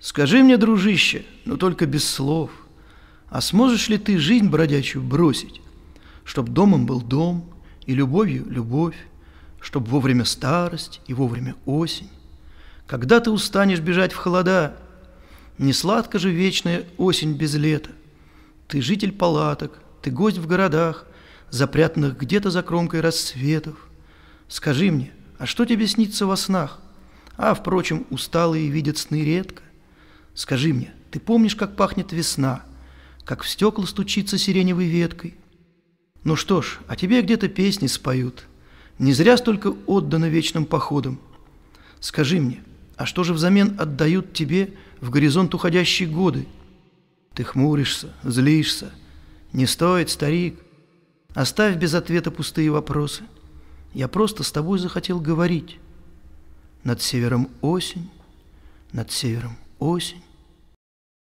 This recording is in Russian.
Скажи мне, дружище, но только без слов, а сможешь ли ты жизнь бродячую бросить, чтоб домом был дом и любовью любовь, чтоб вовремя старость и вовремя осень? Когда ты устанешь бежать в холода? Не сладко же вечная осень без лета. Ты житель палаток, ты гость в городах, запрятанных где-то за кромкой рассветов. Скажи мне, а что тебе снится во снах? А, впрочем, усталые видят сны редко. Скажи мне, ты помнишь, как пахнет весна, как в стекла стучится сиреневой веткой? Ну что ж, а тебе где-то песни споют. Не зря столько отдано вечным походам. Скажи мне, а что же взамен отдают тебе в горизонт уходящие годы? Ты хмуришься, злишься. Не стоит, старик. Оставь без ответа пустые вопросы. Я просто с тобой захотел говорить. Над севером осень, над севером осень.